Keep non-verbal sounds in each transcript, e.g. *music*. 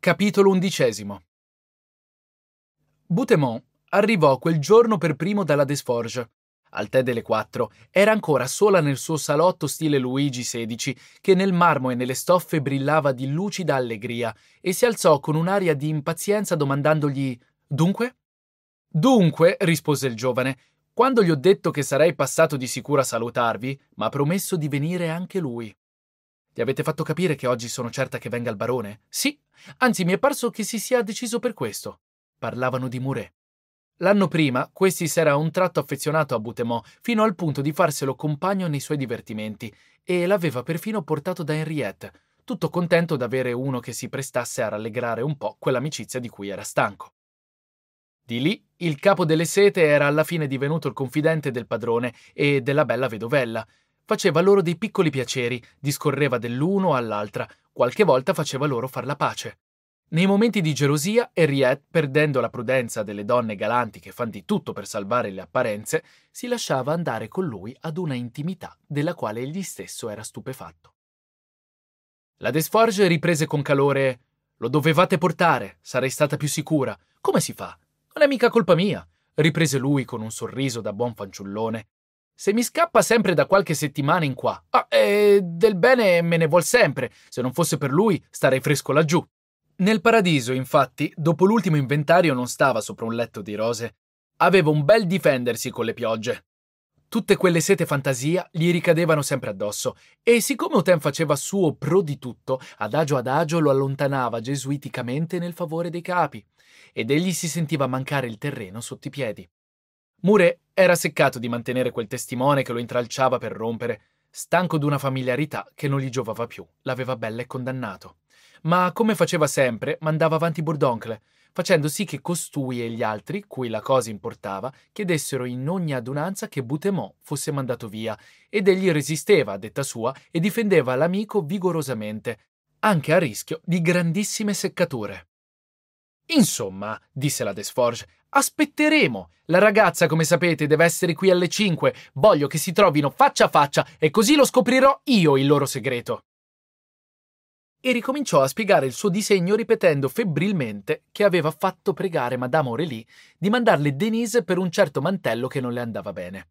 Capitolo undicesimo Boutemont arrivò quel giorno per primo dalla Desforges. Al tè delle quattro era ancora sola nel suo salotto stile Luigi XVI, che nel marmo e nelle stoffe brillava di lucida allegria, e si alzò con un'aria di impazienza domandandogli Dunque? Dunque, rispose il giovane, quando gli ho detto che sarei passato di sicuro a salutarvi, m'ha promesso di venire anche lui. Gli avete fatto capire che oggi sono certa che venga il barone? Sì, anzi mi è parso che si sia deciso per questo. Parlavano di Muret. L'anno prima, questi si era un tratto affezionato a Butemont, fino al punto di farselo compagno nei suoi divertimenti, e l'aveva perfino portato da Henriette, tutto contento d'avere uno che si prestasse a rallegrare un po' quell'amicizia di cui era stanco. Di lì, il capo delle sete era alla fine divenuto il confidente del padrone e della bella vedovella, Faceva loro dei piccoli piaceri, discorreva dell'uno all'altra, qualche volta faceva loro far la pace. Nei momenti di gelosia, Henriette, perdendo la prudenza delle donne galanti che fanno di tutto per salvare le apparenze, si lasciava andare con lui ad una intimità della quale egli stesso era stupefatto. La Desforge riprese con calore: Lo dovevate portare, sarei stata più sicura. Come si fa? Non è mica colpa mia, riprese lui con un sorriso da buon fanciullone se mi scappa sempre da qualche settimana in qua. Ah, e del bene me ne vuol sempre. Se non fosse per lui, starei fresco laggiù. Nel paradiso, infatti, dopo l'ultimo inventario non stava sopra un letto di rose. Aveva un bel difendersi con le piogge. Tutte quelle sete fantasia gli ricadevano sempre addosso e siccome Oten faceva suo pro di tutto, adagio adagio lo allontanava gesuiticamente nel favore dei capi ed egli si sentiva mancare il terreno sotto i piedi. Mure era seccato di mantenere quel testimone che lo intralciava per rompere, stanco d'una familiarità che non gli giovava più, l'aveva bella e condannato. Ma, come faceva sempre, mandava avanti Bourdoncle, facendo sì che costui e gli altri, cui la cosa importava, chiedessero in ogni adunanza che Butemont fosse mandato via, ed egli resisteva, a detta sua, e difendeva l'amico vigorosamente, anche a rischio di grandissime seccature. Insomma, disse la Desforges, Aspetteremo. La ragazza, come sapete, deve essere qui alle 5. Voglio che si trovino faccia a faccia e così lo scoprirò io il loro segreto. E ricominciò a spiegare il suo disegno ripetendo febbrilmente che aveva fatto pregare Madame Aurélie di mandarle Denise per un certo mantello che non le andava bene.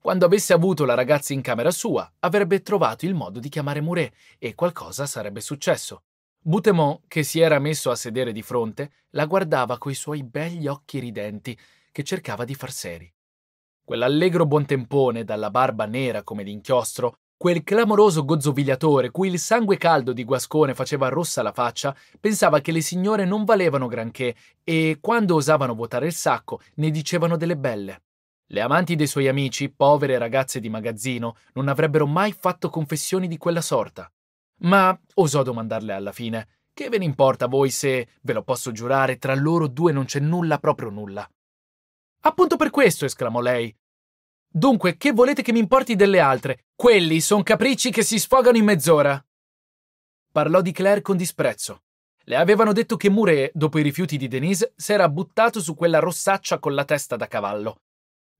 Quando avesse avuto la ragazza in camera sua, avrebbe trovato il modo di chiamare Mouret e qualcosa sarebbe successo. Butemont, che si era messo a sedere di fronte, la guardava coi suoi begli occhi ridenti, che cercava di far seri. Quell'allegro buontempone dalla barba nera come l'inchiostro, quel clamoroso gozzovigliatore cui il sangue caldo di Guascone faceva rossa la faccia, pensava che le signore non valevano granché e, quando osavano vuotare il sacco, ne dicevano delle belle. Le amanti dei suoi amici, povere ragazze di magazzino, non avrebbero mai fatto confessioni di quella sorta. Ma osò domandarle alla fine, che ve ne importa a voi se, ve lo posso giurare, tra loro due non c'è nulla proprio nulla. Appunto per questo, esclamò lei. Dunque, che volete che mi importi delle altre? Quelli son capricci che si sfogano in mezz'ora. Parlò di Claire con disprezzo. Le avevano detto che Muré, dopo i rifiuti di Denise, s'era buttato su quella rossaccia con la testa da cavallo.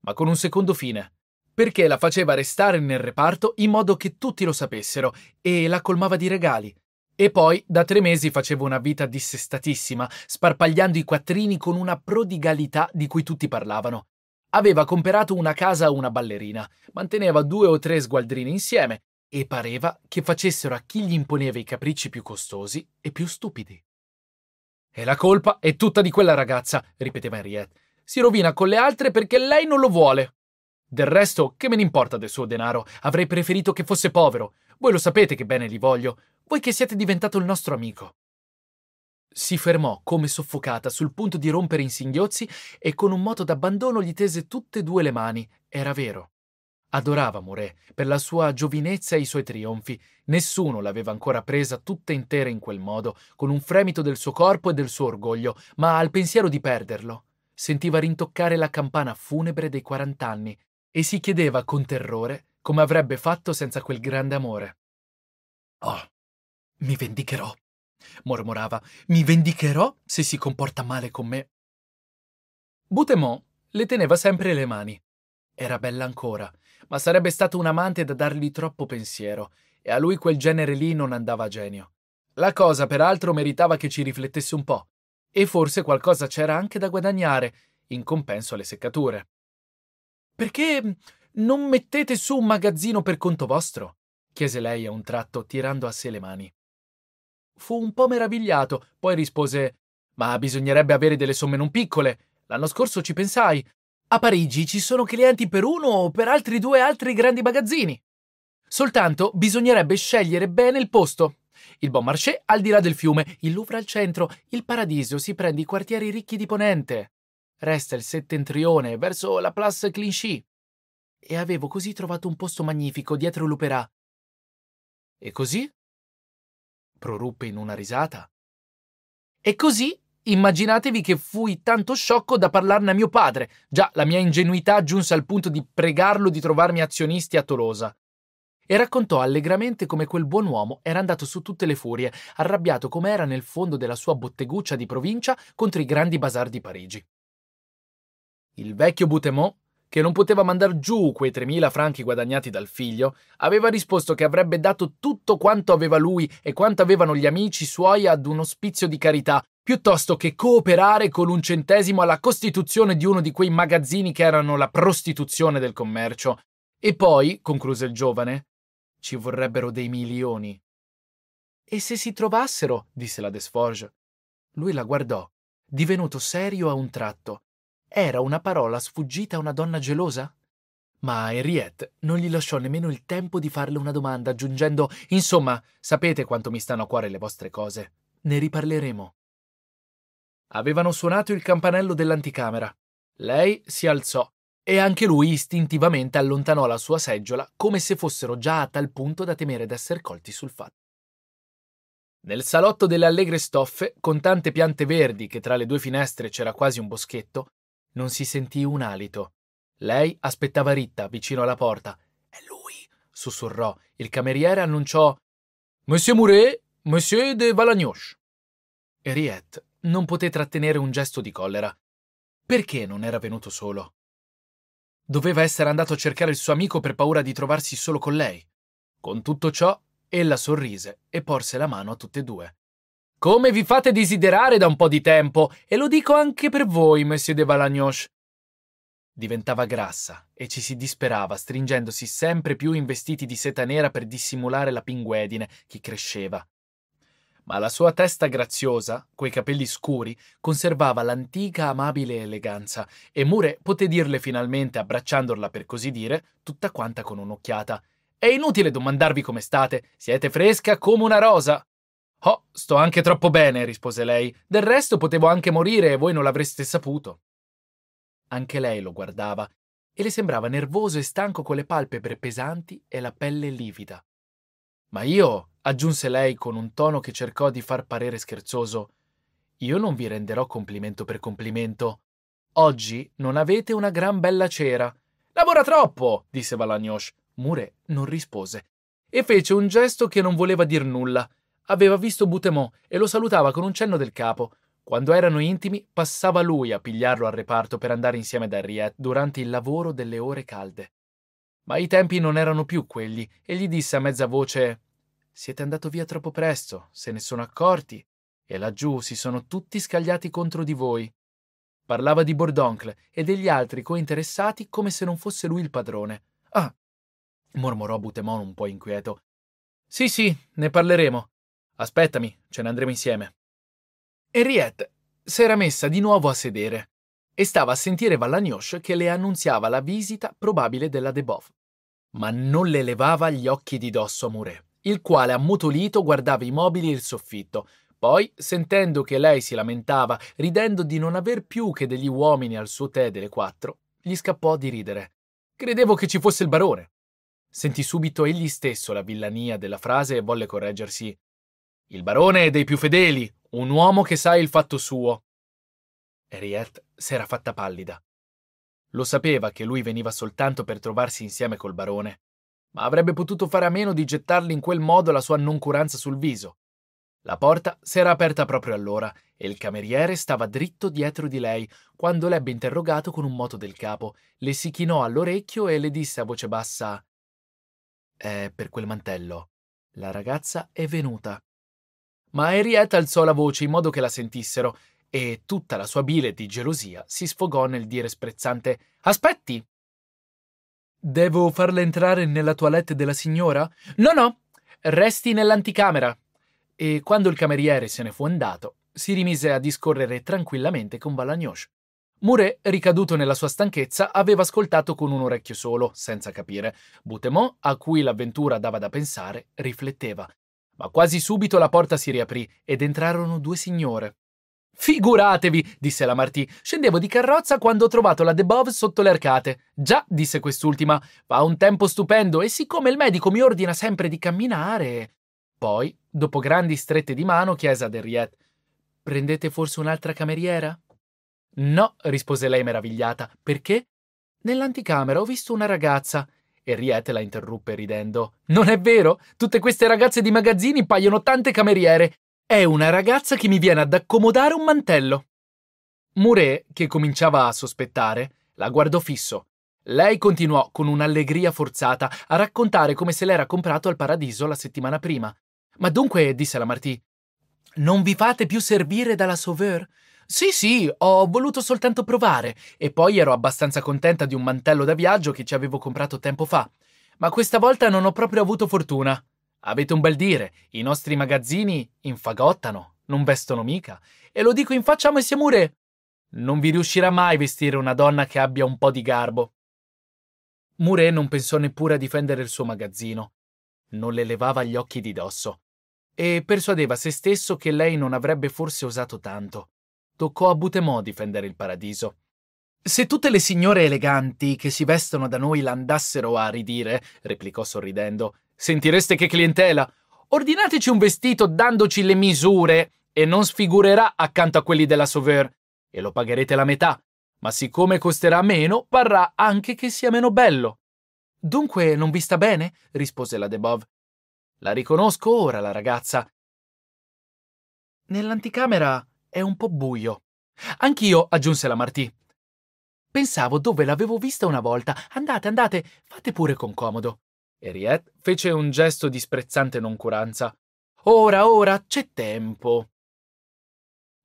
Ma con un secondo fine perché la faceva restare nel reparto in modo che tutti lo sapessero e la colmava di regali. E poi, da tre mesi, faceva una vita dissestatissima, sparpagliando i quattrini con una prodigalità di cui tutti parlavano. Aveva comperato una casa a una ballerina, manteneva due o tre sgualdrini insieme e pareva che facessero a chi gli imponeva i capricci più costosi e più stupidi. E la colpa è tutta di quella ragazza, ripeteva Henriette. Si rovina con le altre perché lei non lo vuole. Del resto, che me ne importa del suo denaro? Avrei preferito che fosse povero. Voi lo sapete che bene li voglio, voi che siete diventato il nostro amico. Si fermò, come soffocata, sul punto di rompere in singhiozzi e con un moto d'abbandono gli tese tutte e due le mani. Era vero. Adorava Muré per la sua giovinezza e i suoi trionfi. Nessuno l'aveva ancora presa tutta intera in quel modo, con un fremito del suo corpo e del suo orgoglio, ma al pensiero di perderlo. Sentiva rintoccare la campana funebre dei quarant'anni, e si chiedeva con terrore come avrebbe fatto senza quel grande amore. Oh, mi vendicherò, mormorava, mi vendicherò se si comporta male con me. Boutemont le teneva sempre le mani. Era bella ancora, ma sarebbe stato un amante da dargli troppo pensiero, e a lui quel genere lì non andava a genio. La cosa, peraltro, meritava che ci riflettesse un po', e forse qualcosa c'era anche da guadagnare, in compenso alle seccature. Perché mhmm, non mettete su un magazzino per conto vostro? chiese lei a un tratto, tirando a sé le mani. Fu un po' meravigliato, poi rispose Ma bisognerebbe avere delle somme non piccole. L'anno scorso ci pensai. A Parigi ci sono clienti per uno o per altri due altri grandi magazzini. Soltanto bisognerebbe scegliere bene il posto. Il Bon Marché al di là del fiume, il Louvre al centro, il Paradiso si prende i quartieri ricchi di Ponente resta il settentrione, verso la Place Clinchy. E avevo così trovato un posto magnifico dietro l'Opera. E così? proruppe in una risata. E così immaginatevi che fui tanto sciocco da parlarne a mio padre. Già, la mia ingenuità giunse al punto di pregarlo di trovarmi azionisti a Tolosa. E raccontò allegramente come quel buon uomo era andato su tutte le furie, arrabbiato com'era nel fondo della sua botteguccia di provincia contro i grandi bazar di Parigi. Il vecchio Butemont, che non poteva mandar giù quei 3.000 franchi guadagnati dal figlio, aveva risposto che avrebbe dato tutto quanto aveva lui e quanto avevano gli amici suoi ad un ospizio di carità, piuttosto che cooperare con un centesimo alla costituzione di uno di quei magazzini che erano la prostituzione del commercio. E poi, concluse il giovane, ci vorrebbero dei milioni. E se si trovassero, disse la Desforge. Lui la guardò, divenuto serio a un tratto, era una parola sfuggita a una donna gelosa? Ma Henriette non gli lasciò nemmeno il tempo di farle una domanda, aggiungendo Insomma, sapete quanto mi stanno a cuore le vostre cose. Ne riparleremo. Avevano suonato il campanello dell'anticamera. Lei si alzò e anche lui istintivamente allontanò la sua seggiola come se fossero già a tal punto da temere d'esser colti sul fatto. Nel salotto delle allegre stoffe, con tante piante verdi che tra le due finestre c'era quasi un boschetto, non si sentì un alito. Lei aspettava ritta, vicino alla porta. È lui, sussurrò. Il cameriere annunciò Monsieur Mouret, Monsieur de Valagnoche. Henriette non poté trattenere un gesto di collera. Perché non era venuto solo? Doveva essere andato a cercare il suo amico per paura di trovarsi solo con lei. Con tutto ciò, ella sorrise e porse la mano a tutte e due. Come vi fate desiderare da un po' di tempo, e lo dico anche per voi, monsieur de Valagnoche. Diventava grassa e ci si disperava, stringendosi sempre più in vestiti di seta nera per dissimulare la pinguedine che cresceva. Ma la sua testa graziosa, coi capelli scuri, conservava l'antica amabile eleganza e Mure poté dirle finalmente, abbracciandola per così dire, tutta quanta con un'occhiata. È inutile domandarvi come state, siete fresca come una rosa. Oh, sto anche troppo bene, rispose lei. Del resto potevo anche morire e voi non l'avreste saputo. Anche lei lo guardava e le sembrava nervoso e stanco con le palpebre pesanti e la pelle livida. Ma io, aggiunse lei con un tono che cercò di far parere scherzoso, io non vi renderò complimento per complimento. Oggi non avete una gran bella cera. Lavora troppo, disse Valagnosh. Mure non rispose e fece un gesto che non voleva dir nulla Aveva visto Boutemont e lo salutava con un cenno del capo. Quando erano intimi, passava lui a pigliarlo al reparto per andare insieme ad Henriette durante il lavoro delle ore calde. Ma i tempi non erano più quelli e gli disse a mezza voce: Siete andato via troppo presto, se ne sono accorti, e laggiù si sono tutti scagliati contro di voi. Parlava di Bordoncle e degli altri cointeressati come se non fosse lui il padrone. Ah, mormorò Butemon un po' inquieto. Sì, sì, ne parleremo. Aspettami, ce ne andremo insieme. Henriette s'era messa di nuovo a sedere e stava a sentire Vallagnosce che le annunziava la visita probabile della Debov. Ma non le levava gli occhi di dosso a Muret, il quale ammutolito guardava i mobili e il soffitto. Poi, sentendo che lei si lamentava, ridendo di non aver più che degli uomini al suo tè delle quattro, gli scappò di ridere. Credevo che ci fosse il barone. Sentì subito egli stesso la villania della frase e volle correggersi. Il barone è dei più fedeli, un uomo che sa il fatto suo. Henriette s'era fatta pallida. Lo sapeva che lui veniva soltanto per trovarsi insieme col barone, ma avrebbe potuto fare a meno di gettargli in quel modo la sua noncuranza sul viso. La porta s'era aperta proprio allora e il cameriere stava dritto dietro di lei quando l'ebbe interrogato con un moto del capo, le si chinò all'orecchio e le disse a voce bassa: È per quel mantello. La ragazza è venuta ma Henriette alzò la voce in modo che la sentissero e tutta la sua bile di gelosia si sfogò nel dire sprezzante Aspetti! Devo farla entrare nella toilette della signora? No, no! Resti nell'anticamera! E quando il cameriere se ne fu andato, si rimise a discorrere tranquillamente con Balagnoche. Mouret, ricaduto nella sua stanchezza, aveva ascoltato con un orecchio solo, senza capire. Boutemont, a cui l'avventura dava da pensare, rifletteva. Ma quasi subito la porta si riaprì ed entrarono due signore. Figuratevi, disse la Martì. Scendevo di carrozza quando ho trovato la Debov sotto le arcate. Già, disse quest'ultima, fa un tempo stupendo e siccome il medico mi ordina sempre di camminare. Poi, dopo grandi strette di mano, chiese ad Henriette: Prendete forse un'altra cameriera? No, rispose lei meravigliata. Perché? Nell'anticamera ho visto una ragazza Henriette la interruppe ridendo. Non è vero? Tutte queste ragazze di magazzini paiono tante cameriere. È una ragazza che mi viene ad accomodare un mantello. Mouret, che cominciava a sospettare, la guardò fisso. Lei continuò con un'allegria forzata a raccontare come se l'era comprato al paradiso la settimana prima. Ma dunque, disse la Martì, non vi fate più servire dalla Sauveur? Sì, sì, ho voluto soltanto provare e poi ero abbastanza contenta di un mantello da viaggio che ci avevo comprato tempo fa. Ma questa volta non ho proprio avuto fortuna. Avete un bel dire, i nostri magazzini infagottano, non vestono mica. E lo dico in faccia a Messia Mure. Non vi riuscirà mai vestire una donna che abbia un po' di garbo. Mure non pensò neppure a difendere il suo magazzino. Non le levava gli occhi di dosso. E persuadeva se stesso che lei non avrebbe forse osato tanto toccò a Butemò difendere il paradiso. Se tutte le signore eleganti che si vestono da noi l'andassero a ridire, replicò sorridendo, sentireste che clientela. Ordinateci un vestito dandoci le misure e non sfigurerà accanto a quelli della Sauveur e lo pagherete la metà, ma siccome costerà meno, parrà anche che sia meno bello. Dunque non vi sta bene? rispose la Debov. La riconosco ora la ragazza. Nell'anticamera è un po' buio. Anch'io, aggiunse la Martì. Pensavo dove l'avevo vista una volta. Andate, andate, fate pure con comodo. Henriette fece un gesto di sprezzante noncuranza. Ora, ora, c'è tempo.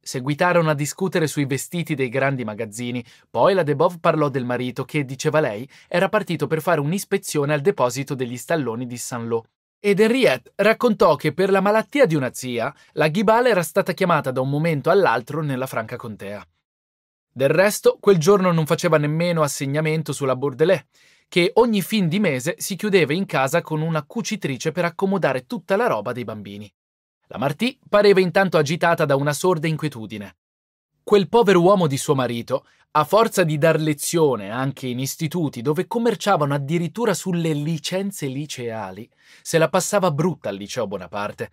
Seguitarono a discutere sui vestiti dei grandi magazzini, poi la Debov parlò del marito che, diceva lei, era partito per fare un'ispezione al deposito degli stalloni di Saint-Lô. Ed Henriette raccontò che per la malattia di una zia, la Ghibale era stata chiamata da un momento all'altro nella Franca Contea. Del resto, quel giorno non faceva nemmeno assegnamento sulla Bordelais, che ogni fin di mese si chiudeva in casa con una cucitrice per accomodare tutta la roba dei bambini. La Martì pareva intanto agitata da una sorda inquietudine. Quel povero uomo di suo marito a forza di dar lezione anche in istituti dove commerciavano addirittura sulle licenze liceali, se la passava brutta al liceo Bonaparte.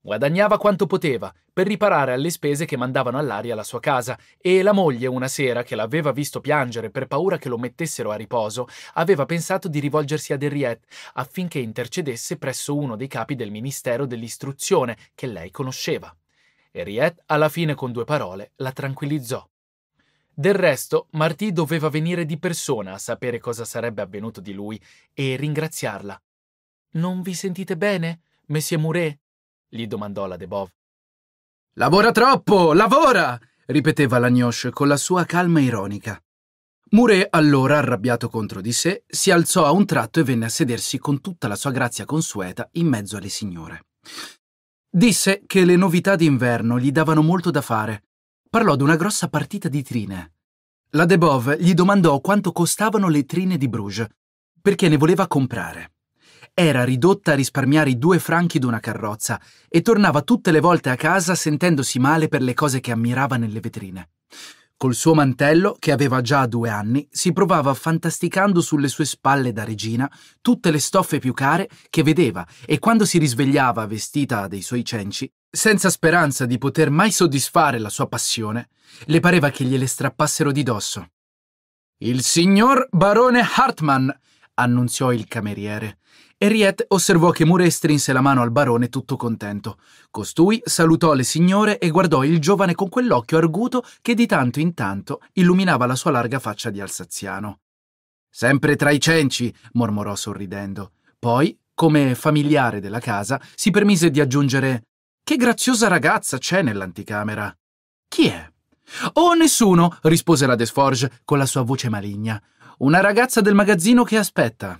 Guadagnava quanto poteva per riparare alle spese che mandavano all'aria la sua casa e la moglie una sera che l'aveva visto piangere per paura che lo mettessero a riposo, aveva pensato di rivolgersi a Derriet affinché intercedesse presso uno dei capi del Ministero dell'Istruzione che lei conosceva. Henriette alla fine con due parole la tranquillizzò. Del resto, Martì doveva venire di persona a sapere cosa sarebbe avvenuto di lui e ringraziarla. Non vi sentite bene, Messie Mouret? gli domandò la Debov. Lavora troppo, lavora! ripeteva la Gnoche con la sua calma ironica. Mouret, allora arrabbiato contro di sé, si alzò a un tratto e venne a sedersi con tutta la sua grazia consueta in mezzo alle signore. Disse che le novità d'inverno gli davano molto da fare parlò di una grossa partita di trine. La Debov gli domandò quanto costavano le trine di Bruges, perché ne voleva comprare. Era ridotta a risparmiare i due franchi d'una carrozza e tornava tutte le volte a casa sentendosi male per le cose che ammirava nelle vetrine. Col suo mantello, che aveva già due anni, si provava fantasticando sulle sue spalle da regina tutte le stoffe più care che vedeva e quando si risvegliava vestita dei suoi cenci, senza speranza di poter mai soddisfare la sua passione, le pareva che gliele strappassero di dosso. Il signor barone Hartmann, annunziò il cameriere, Henriette osservò che Mure strinse la mano al barone tutto contento. Costui salutò le signore e guardò il giovane con quell'occhio arguto che di tanto in tanto illuminava la sua larga faccia di alsaziano. Sempre tra i cenci, mormorò sorridendo. Poi, come familiare della casa, si permise di aggiungere Che graziosa ragazza c'è nell'anticamera. Chi è? Oh, nessuno, rispose la Desforge con la sua voce maligna. Una ragazza del magazzino che aspetta.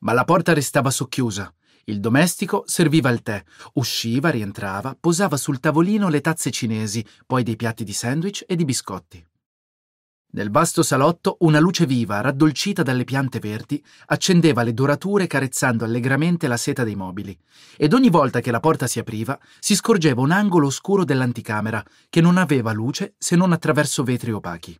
Ma la porta restava socchiusa. Il domestico serviva il tè, usciva, rientrava, posava sul tavolino le tazze cinesi, poi dei piatti di sandwich e di biscotti. Nel vasto salotto una luce viva, raddolcita dalle piante verdi, accendeva le dorature carezzando allegramente la seta dei mobili, ed ogni volta che la porta si apriva si scorgeva un angolo oscuro dell'anticamera che non aveva luce se non attraverso vetri opachi.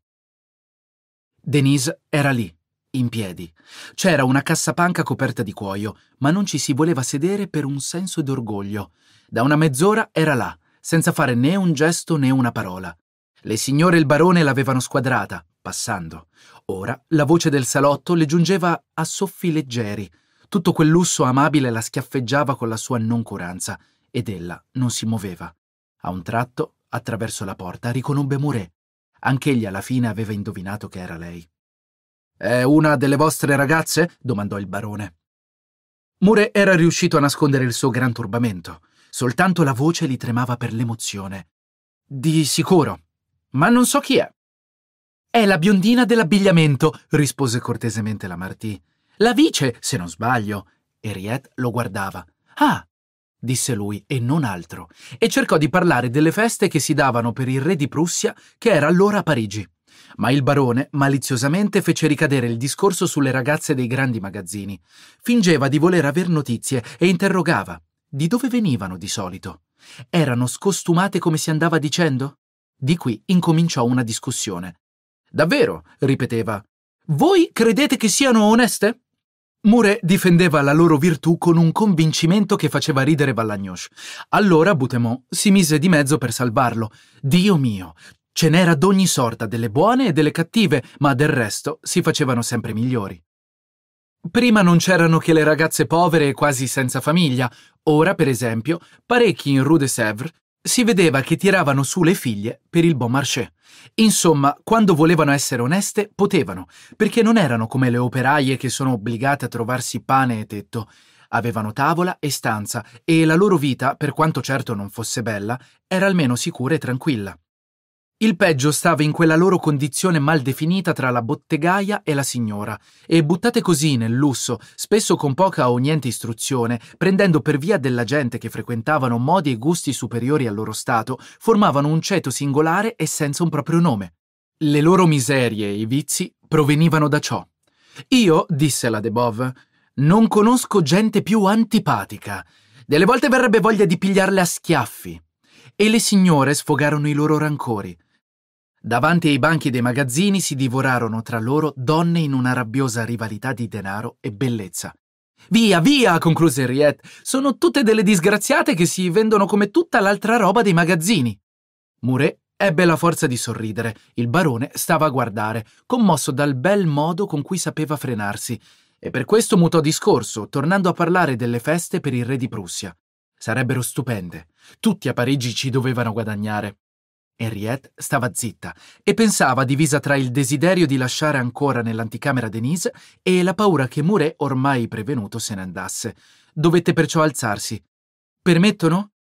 Denise era lì, in piedi. C'era una cassapanca coperta di cuoio, ma non ci si voleva sedere per un senso d'orgoglio. Da una mezz'ora era là, senza fare né un gesto né una parola. Le signore e il barone l'avevano squadrata, passando. Ora la voce del salotto le giungeva a soffi leggeri. Tutto quel lusso amabile la schiaffeggiava con la sua noncuranza ed ella non si muoveva. A un tratto, attraverso la porta, riconobbe Muré. Anch'egli alla fine aveva indovinato che era lei. È una delle vostre ragazze? domandò il barone. Mure era riuscito a nascondere il suo gran turbamento. Soltanto la voce gli tremava per l'emozione. Di sicuro. Ma non so chi è. È la biondina dell'abbigliamento, rispose cortesemente la Martì. La vice, se non sbaglio. Henriette lo guardava. Ah, disse lui, e non altro, e cercò di parlare delle feste che si davano per il re di Prussia, che era allora a Parigi. Ma il barone maliziosamente fece ricadere il discorso sulle ragazze dei grandi magazzini. Fingeva di voler aver notizie e interrogava. Di dove venivano di solito? Erano scostumate come si andava dicendo? Di qui incominciò una discussione. Davvero, ripeteva. Voi credete che siano oneste? Mure difendeva la loro virtù con un convincimento che faceva ridere Vallagnosce. Allora Butemont si mise di mezzo per salvarlo. Dio mio, Ce n'era d'ogni sorta, delle buone e delle cattive, ma del resto si facevano sempre migliori. Prima non c'erano che le ragazze povere e quasi senza famiglia, ora, per esempio, parecchi in Rue de Sèvres si vedeva che tiravano su le figlie per il bon marché. Insomma, quando volevano essere oneste, potevano, perché non erano come le operaie che sono obbligate a trovarsi pane e tetto. Avevano tavola e stanza, e la loro vita, per quanto certo non fosse bella, era almeno sicura e tranquilla. Il peggio stava in quella loro condizione mal definita tra la bottegaia e la signora, e buttate così nel lusso, spesso con poca o niente istruzione, prendendo per via della gente che frequentavano modi e gusti superiori al loro stato, formavano un ceto singolare e senza un proprio nome. Le loro miserie e i vizi provenivano da ciò. Io, disse la Debov, non conosco gente più antipatica. Delle volte verrebbe voglia di pigliarle a schiaffi. E le signore sfogarono i loro rancori. Davanti ai banchi dei magazzini si divorarono tra loro donne in una rabbiosa rivalità di denaro e bellezza. Via, via, concluse Henriette. Sono tutte delle disgraziate che si vendono come tutta l'altra roba dei magazzini. Muret ebbe la forza di sorridere. Il barone stava a guardare, commosso dal bel modo con cui sapeva frenarsi, e per questo mutò discorso, tornando a parlare delle feste per il re di Prussia. Sarebbero stupende. Tutti a Parigi ci dovevano guadagnare. Henriette stava zitta e pensava divisa tra il desiderio di lasciare ancora nell'anticamera Denise e la paura che Mouret, ormai prevenuto, se ne andasse. Dovette perciò alzarsi. Permettono?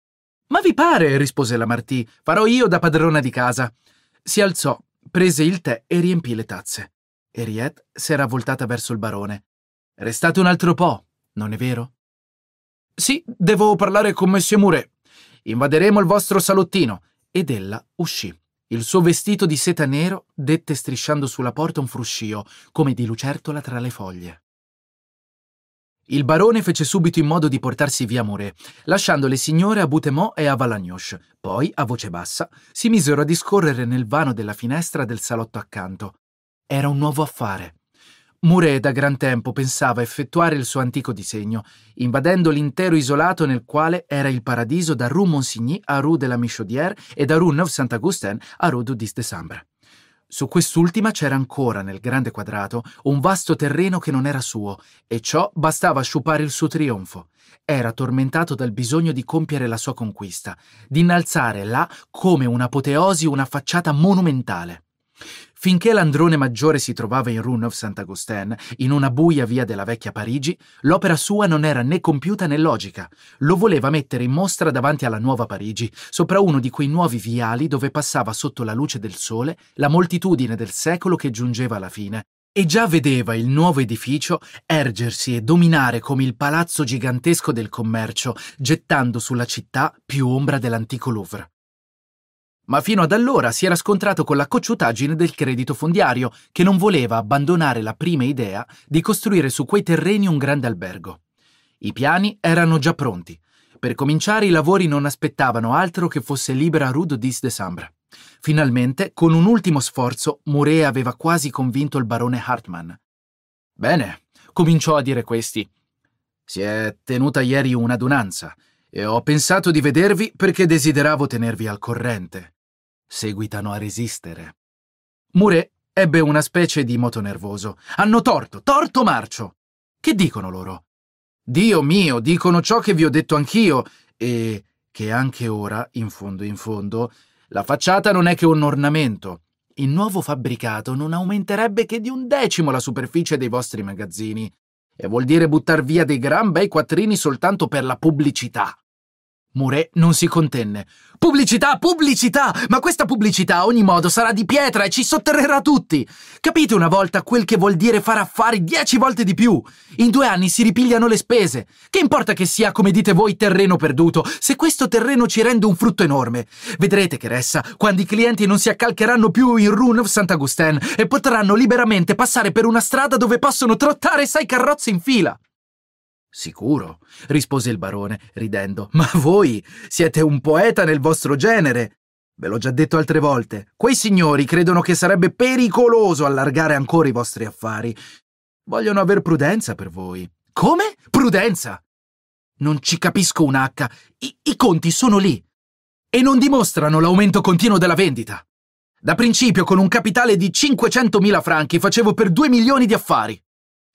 Ma vi pare, rispose la Martì, farò io da padrona di casa. Si alzò, prese il tè e riempì le tazze. Henriette si era voltata verso il barone. Restate un altro po', non è vero? Sì, devo parlare con Monsieur Mouret. Invaderemo il vostro salottino ed ella uscì. Il suo vestito di seta nero dette strisciando sulla porta un fruscio, come di lucertola tra le foglie. Il barone fece subito in modo di portarsi via Moret, lasciando le signore a Butemont e a Valagnoche. Poi, a voce bassa, si misero a discorrere nel vano della finestra del salotto accanto. Era un nuovo affare. Muré da gran tempo pensava effettuare il suo antico disegno, invadendo l'intero isolato nel quale era il paradiso da Rue Monsigny a Rue de la Michaudière e da Rue Neuf Saint-Augustin a Rue du Dix Décembre. Su quest'ultima c'era ancora, nel grande quadrato, un vasto terreno che non era suo, e ciò bastava a sciupare il suo trionfo. Era tormentato dal bisogno di compiere la sua conquista, di innalzare là, come un'apoteosi, una facciata monumentale. Finché l'androne maggiore si trovava in Rue Neuve-Saint-Augustin, in una buia via della vecchia Parigi, l'opera sua non era né compiuta né logica. Lo voleva mettere in mostra davanti alla nuova Parigi, sopra uno di quei nuovi viali dove passava sotto la luce del sole la moltitudine del secolo che giungeva alla fine, e già vedeva il nuovo edificio ergersi e dominare come il palazzo gigantesco del commercio, gettando sulla città più ombra dell'antico Louvre ma fino ad allora si era scontrato con la cocciutaggine del credito fondiario, che non voleva abbandonare la prima idea di costruire su quei terreni un grande albergo. I piani erano già pronti. Per cominciare i lavori non aspettavano altro che fosse libera Rue 10 Sambre. Finalmente, con un ultimo sforzo, Muré aveva quasi convinto il barone Hartmann. Bene, cominciò a dire questi. Si è tenuta ieri un'adunanza e ho pensato di vedervi perché desideravo tenervi al corrente seguitano a resistere. Mure ebbe una specie di moto nervoso. Hanno torto, torto marcio. Che dicono loro? Dio mio, dicono ciò che vi ho detto anch'io e che anche ora, in fondo in fondo, la facciata non è che un ornamento. Il nuovo fabbricato non aumenterebbe che di un decimo la superficie dei vostri magazzini e vuol dire buttar via dei gran bei quattrini soltanto per la pubblicità. Mouret non si contenne. Pubblicità, pubblicità! Ma questa pubblicità a ogni modo sarà di pietra e ci sotterrerà tutti! Capite una volta quel che vuol dire far affari dieci volte di più? In due anni si ripigliano le spese. Che importa che sia, come dite voi, terreno perduto, se questo terreno ci rende un frutto enorme? Vedrete che ressa, quando i clienti non si accalcheranno più in Rue Neuve Saint-Augustin e potranno liberamente passare per una strada dove possono trottare sei carrozze in fila. Sicuro, rispose il barone, ridendo. Ma voi siete un poeta nel vostro genere. Ve l'ho già detto altre volte. Quei signori credono che sarebbe pericoloso allargare ancora i vostri affari. Vogliono aver prudenza per voi. Come? Prudenza? Non ci capisco un H. I, I conti sono lì. E non dimostrano l'aumento continuo della vendita. Da principio con un capitale di 500.000 franchi facevo per 2 milioni di affari.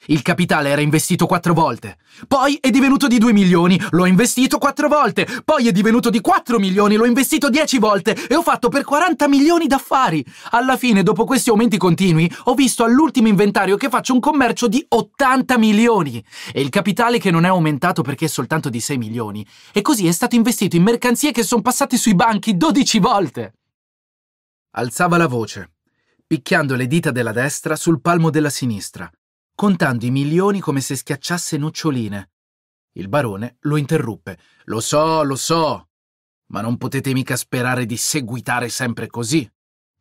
Il capitale era investito quattro volte, poi è divenuto di 2 milioni, l'ho investito quattro volte, poi è divenuto di 4 milioni, l'ho investito 10 volte e ho fatto per 40 milioni d'affari. Alla fine, dopo questi aumenti continui, ho visto all'ultimo inventario che faccio un commercio di 80 milioni e il capitale che non è aumentato perché è soltanto di 6 milioni. E così è stato investito in mercanzie che sono passate sui banchi 12 volte. Alzava la voce, picchiando le dita della destra sul palmo della sinistra contando i milioni come se schiacciasse noccioline. Il barone lo interruppe. Lo so, lo so, ma non potete mica sperare di seguitare sempre così.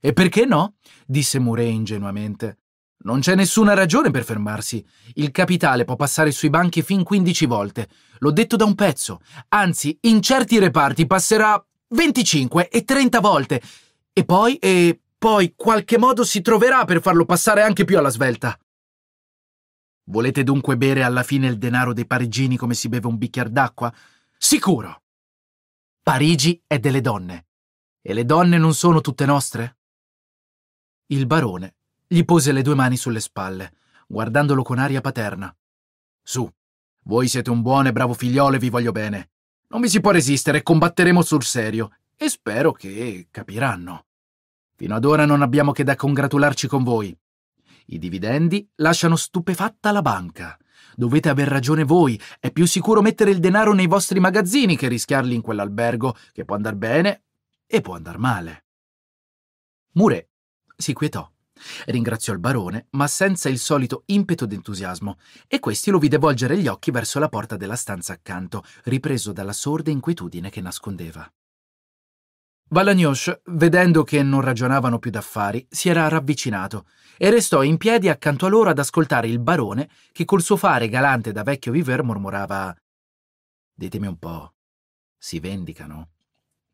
E perché no? disse Murray ingenuamente. Non c'è nessuna ragione per fermarsi. Il capitale può passare sui banchi fin 15 volte. L'ho detto da un pezzo. Anzi, in certi reparti passerà 25 e 30 volte. E poi, e poi, qualche modo si troverà per farlo passare anche più alla svelta. Volete dunque bere alla fine il denaro dei parigini come si beve un bicchiere d'acqua? Sicuro! Parigi è delle donne. E le donne non sono tutte nostre? Il barone gli pose le due mani sulle spalle, guardandolo con aria paterna. Su, voi siete un buon e bravo figliolo e vi voglio bene. Non vi si può resistere, combatteremo sul serio e spero che capiranno. Fino ad ora non abbiamo che da congratularci con voi, i dividendi lasciano stupefatta la banca. Dovete aver ragione voi, è più sicuro mettere il denaro nei vostri magazzini che rischiarli in quell'albergo, che può andar bene e può andar male. Mure si quietò. Ringraziò il barone, ma senza il solito impeto d'entusiasmo, e questi lo vide volgere gli occhi verso la porta della stanza accanto, ripreso dalla sorda inquietudine che nascondeva. Balagnoche, vedendo che non ragionavano più d'affari, si era ravvicinato e restò in piedi accanto a loro ad ascoltare il barone che col suo fare galante da vecchio viver mormorava Ditemi un po', si vendicano?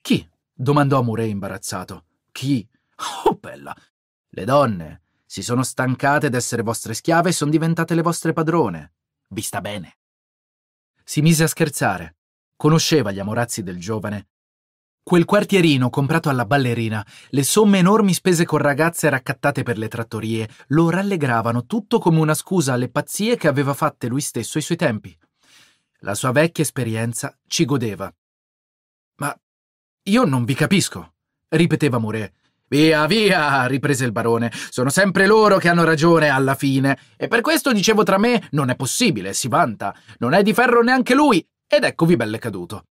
Chi? domandò Murray imbarazzato. Chi? Oh, bella! Le donne si sono stancate d'essere vostre schiave e sono diventate le vostre padrone. Vi sta bene. Si mise a scherzare. Conosceva gli amorazzi del giovane Quel quartierino comprato alla ballerina, le somme enormi spese con ragazze raccattate per le trattorie, lo rallegravano tutto come una scusa alle pazzie che aveva fatte lui stesso ai suoi tempi. La sua vecchia esperienza ci godeva. Ma io non vi capisco, ripeteva Mouret. Via, via, riprese il barone. Sono sempre loro che hanno ragione alla fine. E per questo dicevo tra me, non è possibile, si vanta. Non è di ferro neanche lui. Ed eccovi belle caduto.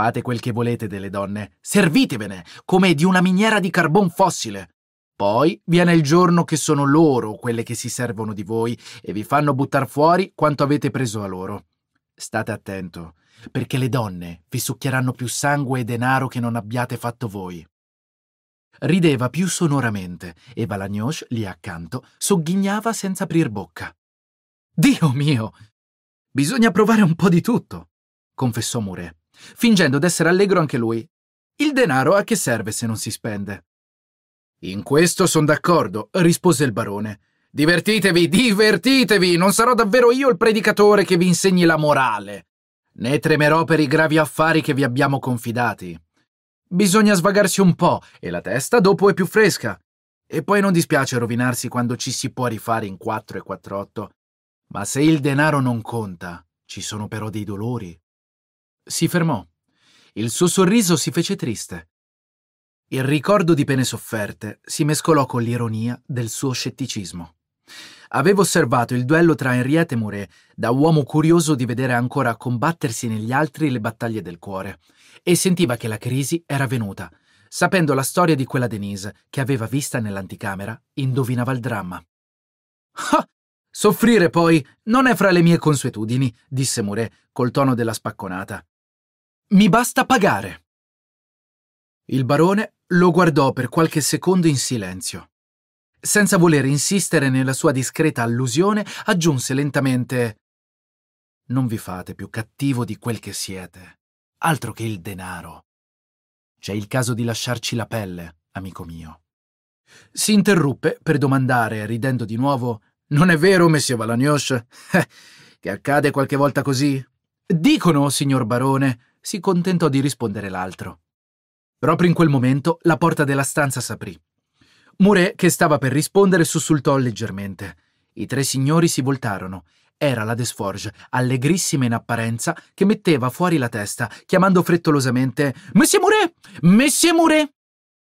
Fate quel che volete delle donne, servitevene come di una miniera di carbon fossile. Poi viene il giorno che sono loro quelle che si servono di voi e vi fanno buttare fuori quanto avete preso a loro. State attento, perché le donne vi succhieranno più sangue e denaro che non abbiate fatto voi. Rideva più sonoramente e Valagnoche, lì accanto, sogghignava senza aprir bocca. Dio mio! Bisogna provare un po' di tutto, confessò Mouret fingendo d'essere allegro anche lui. Il denaro a che serve se non si spende? In questo sono d'accordo, rispose il barone. Divertitevi, divertitevi! Non sarò davvero io il predicatore che vi insegni la morale. Né tremerò per i gravi affari che vi abbiamo confidati. Bisogna svagarsi un po', e la testa dopo è più fresca. E poi non dispiace rovinarsi quando ci si può rifare in quattro e 4-8. Ma se il denaro non conta, ci sono però dei dolori. Si fermò. Il suo sorriso si fece triste. Il ricordo di pene sofferte si mescolò con l'ironia del suo scetticismo. Avevo osservato il duello tra Henriette e Mouret, da uomo curioso di vedere ancora combattersi negli altri le battaglie del cuore, e sentiva che la crisi era venuta. Sapendo la storia di quella Denise, che aveva vista nell'anticamera, indovinava il dramma. Ah! Soffrire poi non è fra le mie consuetudini, disse Mouret col tono della spacconata. Mi basta pagare. Il barone lo guardò per qualche secondo in silenzio. Senza voler insistere nella sua discreta allusione, aggiunse lentamente Non vi fate più cattivo di quel che siete, altro che il denaro. C'è il caso di lasciarci la pelle, amico mio. Si interruppe per domandare, ridendo di nuovo, Non è vero, messie Valagnoche, *laughs* che accade qualche volta così? Dicono, signor barone, si contentò di rispondere l'altro. Proprio in quel momento la porta della stanza s'aprì. Muré, che stava per rispondere, sussultò leggermente. I tre signori si voltarono. Era la Desforge, allegrissima in apparenza, che metteva fuori la testa, chiamando frettolosamente Monsieur Muré! Monsieur Muré!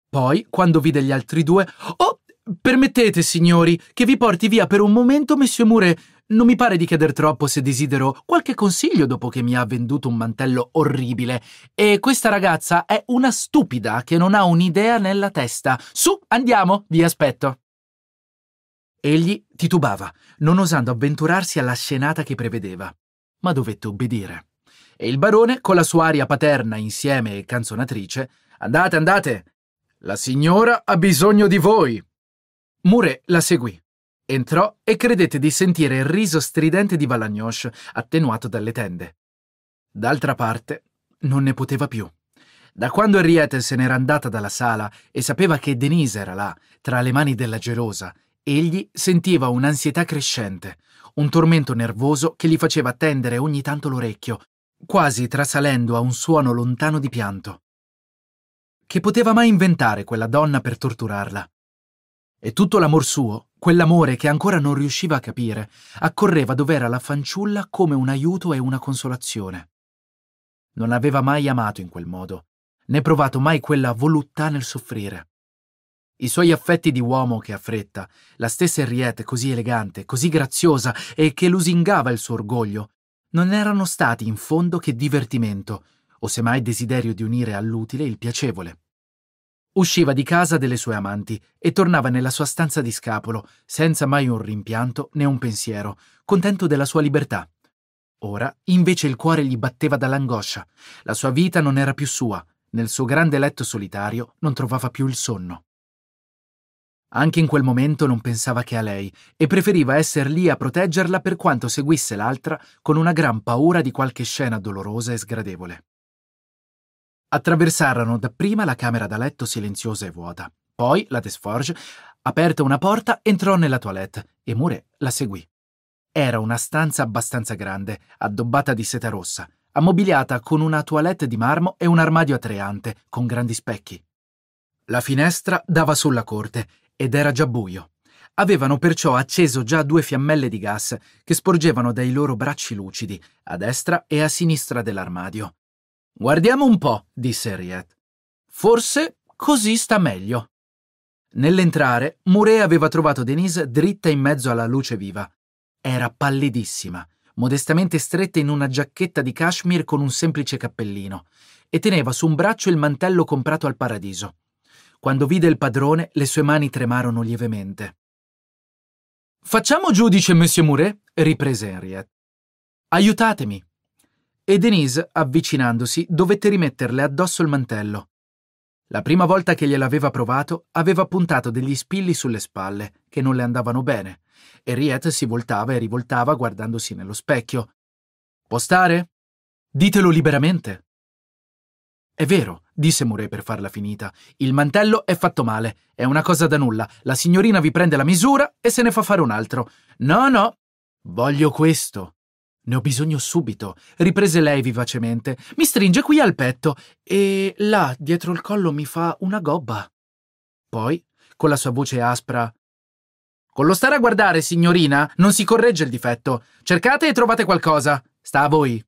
Poi, quando vide gli altri due, Oh, permettete, signori, che vi porti via per un momento Monsieur Muré. Non mi pare di chieder troppo se desidero qualche consiglio dopo che mi ha venduto un mantello orribile. E questa ragazza è una stupida che non ha un'idea nella testa. Su, andiamo, vi aspetto. Egli titubava, non osando avventurarsi alla scenata che prevedeva, ma dovette obbedire. E il barone, con la sua aria paterna insieme e canzonatrice, Andate, andate! La signora ha bisogno di voi! Mure la seguì Entrò e credette di sentire il riso stridente di Valagnosce, attenuato dalle tende. D'altra parte, non ne poteva più. Da quando Henriette se n'era andata dalla sala e sapeva che Denise era là, tra le mani della gelosa, egli sentiva un'ansietà crescente, un tormento nervoso che gli faceva tendere ogni tanto l'orecchio, quasi trasalendo a un suono lontano di pianto. Che poteva mai inventare quella donna per torturarla? E tutto l'amor suo, quell'amore che ancora non riusciva a capire, accorreva dov'era la fanciulla come un aiuto e una consolazione. Non aveva mai amato in quel modo, né provato mai quella voluttà nel soffrire. I suoi affetti di uomo che ha fretta, la stessa Henriette così elegante, così graziosa e che lusingava il suo orgoglio, non erano stati in fondo che divertimento, o semmai desiderio di unire all'utile il piacevole. Usciva di casa delle sue amanti e tornava nella sua stanza di scapolo, senza mai un rimpianto né un pensiero, contento della sua libertà. Ora, invece, il cuore gli batteva dall'angoscia. La sua vita non era più sua. Nel suo grande letto solitario non trovava più il sonno. Anche in quel momento non pensava che a lei e preferiva essere lì a proteggerla per quanto seguisse l'altra con una gran paura di qualche scena dolorosa e sgradevole. Attraversarono dapprima la camera da letto silenziosa e vuota. Poi la Desforge, aperta una porta, entrò nella toilette e Mure la seguì. Era una stanza abbastanza grande, addobbata di seta rossa, ammobiliata con una toilette di marmo e un armadio a treante, con grandi specchi. La finestra dava sulla corte ed era già buio. Avevano perciò acceso già due fiammelle di gas che sporgevano dai loro bracci lucidi, a destra e a sinistra dell'armadio. Guardiamo un po', disse Riet. Forse così sta meglio. Nell'entrare, Muré aveva trovato Denise dritta in mezzo alla luce viva. Era pallidissima, modestamente stretta in una giacchetta di cashmere con un semplice cappellino, e teneva su un braccio il mantello comprato al paradiso. Quando vide il padrone, le sue mani tremarono lievemente. Facciamo giudice, Monsieur Muré, riprese Henriette. Aiutatemi, e Denise, avvicinandosi, dovette rimetterle addosso il mantello. La prima volta che gliel'aveva provato, aveva puntato degli spilli sulle spalle, che non le andavano bene, e Riet si voltava e rivoltava guardandosi nello specchio. Può stare? Ditelo liberamente. È vero, disse Murray per farla finita. Il mantello è fatto male, è una cosa da nulla. La signorina vi prende la misura e se ne fa fare un altro. No, no, voglio questo. Ne ho bisogno subito, riprese lei vivacemente. Mi stringe qui al petto e là, dietro il collo, mi fa una gobba. Poi, con la sua voce aspra, con lo stare a guardare, signorina, non si corregge il difetto. Cercate e trovate qualcosa. Sta a voi.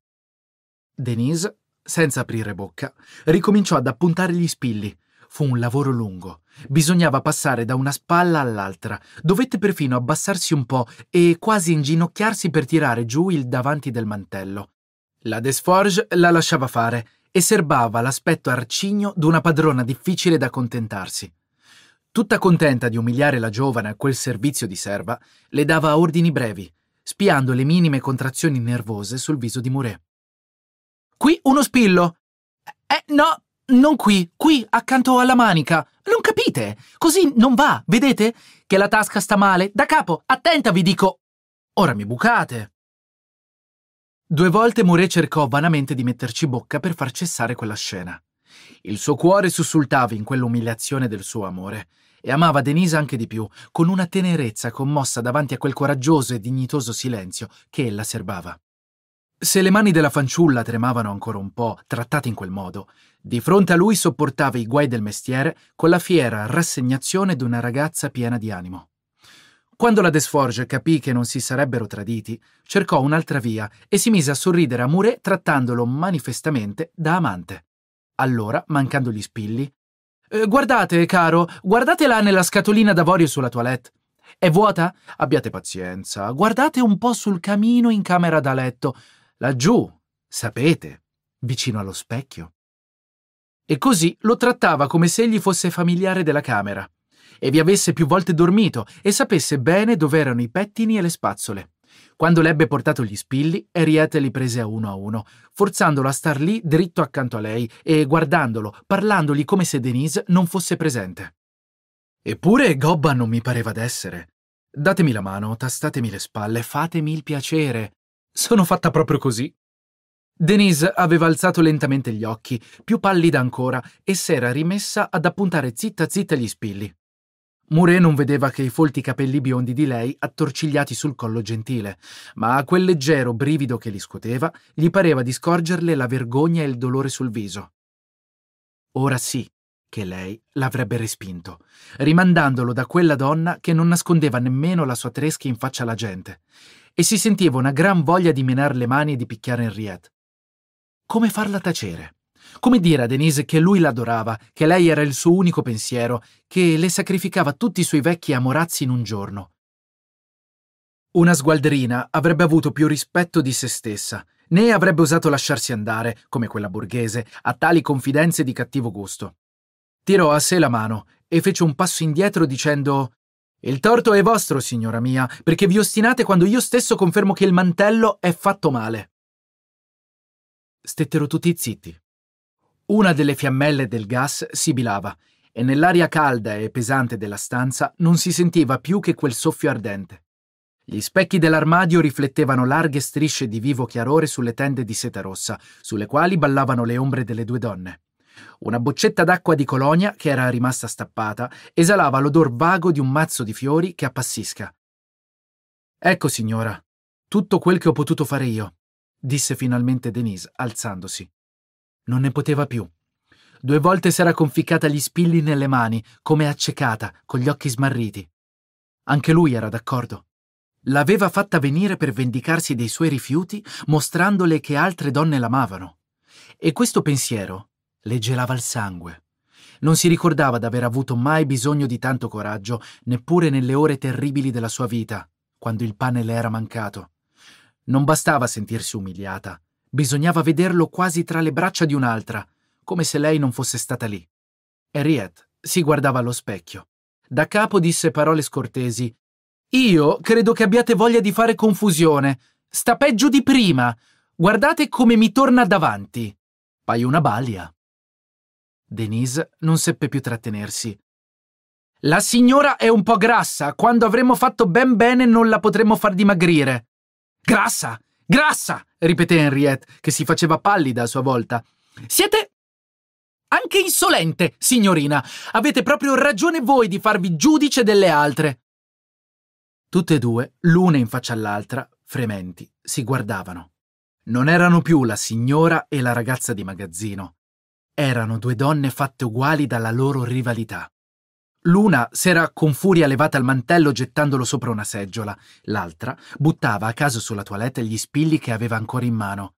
Denise, senza aprire bocca, ricominciò ad appuntare gli spilli. Fu un lavoro lungo. Bisognava passare da una spalla all'altra. Dovette perfino abbassarsi un po' e quasi inginocchiarsi per tirare giù il davanti del mantello. La Desforge la lasciava fare e serbava l'aspetto arcigno d'una padrona difficile da contentarsi. Tutta contenta di umiliare la giovane a quel servizio di serva, le dava ordini brevi, spiando le minime contrazioni nervose sul viso di Muré. Qui uno spillo! Eh, no, non qui, qui, accanto alla manica. Non capite? Così non va, vedete? Che la tasca sta male. Da capo, attenta, vi dico. Ora mi bucate. Due volte Muré cercò vanamente di metterci bocca per far cessare quella scena. Il suo cuore sussultava in quell'umiliazione del suo amore e amava Denise anche di più, con una tenerezza commossa davanti a quel coraggioso e dignitoso silenzio che ella serbava. Se le mani della fanciulla tremavano ancora un po', trattate in quel modo, di fronte a lui sopportava i guai del mestiere con la fiera rassegnazione di una ragazza piena di animo. Quando la Desforge capì che non si sarebbero traditi, cercò un'altra via e si mise a sorridere a Muré trattandolo manifestamente da amante. Allora, mancando gli spilli, eh, Guardate, caro, guardatela nella scatolina d'avorio sulla toilette. È vuota? Abbiate pazienza. Guardate un po' sul camino in camera da letto laggiù, sapete, vicino allo specchio. E così lo trattava come se egli fosse familiare della camera e vi avesse più volte dormito e sapesse bene dove erano i pettini e le spazzole. Quando le ebbe portato gli spilli, Henriette li prese a uno a uno, forzandolo a star lì dritto accanto a lei e guardandolo, parlandogli come se Denise non fosse presente. Eppure gobba non mi pareva d'essere. Datemi la mano, tastatemi le spalle, fatemi il piacere. Sono fatta proprio così. Denise aveva alzato lentamente gli occhi, più pallida ancora, e s'era rimessa ad appuntare zitta zitta gli spilli. Muré non vedeva che i folti capelli biondi di lei attorcigliati sul collo gentile, ma a quel leggero brivido che li scuoteva gli pareva di scorgerle la vergogna e il dolore sul viso. Ora sì che lei l'avrebbe respinto, rimandandolo da quella donna che non nascondeva nemmeno la sua tresca in faccia alla gente, e si sentiva una gran voglia di menar le mani e di picchiare Henriette. Come farla tacere? Come dire a Denise che lui l'adorava, che lei era il suo unico pensiero, che le sacrificava tutti i suoi vecchi amorazzi in un giorno? Una sgualderina avrebbe avuto più rispetto di se stessa, né avrebbe osato lasciarsi andare, come quella borghese, a tali confidenze di cattivo gusto. Tirò a sé la mano e fece un passo indietro dicendo il torto è vostro, signora mia, perché vi ostinate quando io stesso confermo che il mantello è fatto male. Stettero tutti zitti. Una delle fiammelle del gas sibilava e nell'aria calda e pesante della stanza non si sentiva più che quel soffio ardente. Gli specchi dell'armadio riflettevano larghe strisce di vivo chiarore sulle tende di seta rossa, sulle quali ballavano le ombre delle due donne. Una boccetta d'acqua di colonia, che era rimasta stappata, esalava l'odor vago di un mazzo di fiori che appassisca. Ecco, signora, tutto quel che ho potuto fare io, disse finalmente Denise, alzandosi. Non ne poteva più. Due volte s'era conficcata gli spilli nelle mani, come accecata, con gli occhi smarriti. Anche lui era d'accordo. L'aveva fatta venire per vendicarsi dei suoi rifiuti, mostrandole che altre donne l'amavano. E questo pensiero le gelava il sangue. Non si ricordava d'aver avuto mai bisogno di tanto coraggio, neppure nelle ore terribili della sua vita, quando il pane le era mancato. Non bastava sentirsi umiliata, bisognava vederlo quasi tra le braccia di un'altra, come se lei non fosse stata lì. Harriet si guardava allo specchio. Da capo disse parole scortesi. Io credo che abbiate voglia di fare confusione. Sta peggio di prima. Guardate come mi torna davanti. Pai una balia. Denise non seppe più trattenersi. La signora è un po' grassa. Quando avremo fatto ben bene non la potremo far dimagrire. Grassa! Grassa! ripeté Henriette, che si faceva pallida a sua volta. Siete anche insolente, signorina. Avete proprio ragione voi di farvi giudice delle altre. Tutte e due, l'una in faccia all'altra, frementi, si guardavano. Non erano più la signora e la ragazza di magazzino, erano due donne fatte uguali dalla loro rivalità. L'una s'era con furia levata il mantello gettandolo sopra una seggiola, l'altra buttava a caso sulla toilette gli spilli che aveva ancora in mano.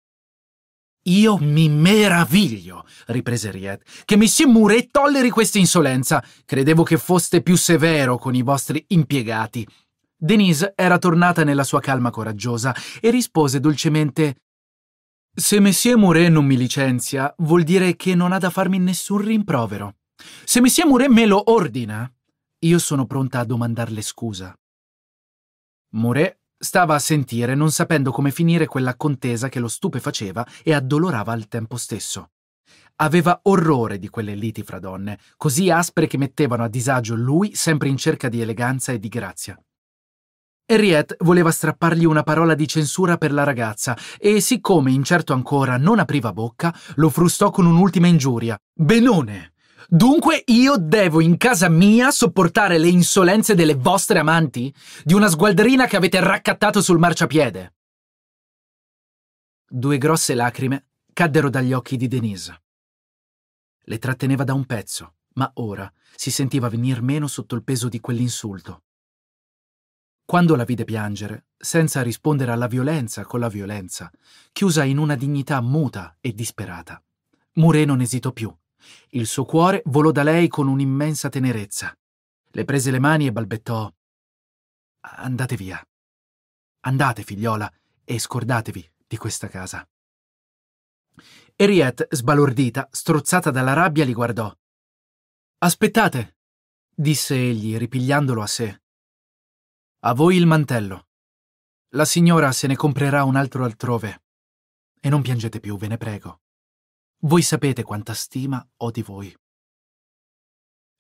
Io mi meraviglio, riprese Riet, che Monsieur Mouret tolleri questa insolenza. Credevo che foste più severo con i vostri impiegati. Denise era tornata nella sua calma coraggiosa e rispose dolcemente se Messie Mouret non mi licenzia, vuol dire che non ha da farmi nessun rimprovero. Se Messie Mouret me lo ordina, io sono pronta a domandarle scusa. Mouret Stava a sentire, non sapendo come finire quella contesa che lo stupefaceva e addolorava al tempo stesso. Aveva orrore di quelle liti fra donne, così aspre che mettevano a disagio lui sempre in cerca di eleganza e di grazia. Henriette voleva strappargli una parola di censura per la ragazza e, siccome incerto ancora non apriva bocca, lo frustò con un'ultima ingiuria. Benone! Dunque io devo in casa mia sopportare le insolenze delle vostre amanti? Di una sgualderina che avete raccattato sul marciapiede? Due grosse lacrime caddero dagli occhi di Denise. Le tratteneva da un pezzo, ma ora si sentiva venir meno sotto il peso di quell'insulto. Quando la vide piangere, senza rispondere alla violenza con la violenza, chiusa in una dignità muta e disperata, Muré non esitò più. Il suo cuore volò da lei con un'immensa tenerezza. Le prese le mani e balbettò Andate via. Andate, figliola, e scordatevi di questa casa. Henriette, sbalordita, strozzata dalla rabbia, li guardò. Aspettate, disse egli, ripigliandolo a sé. A voi il mantello. La signora se ne comprerà un altro altrove. E non piangete più, ve ne prego. Voi sapete quanta stima ho di voi.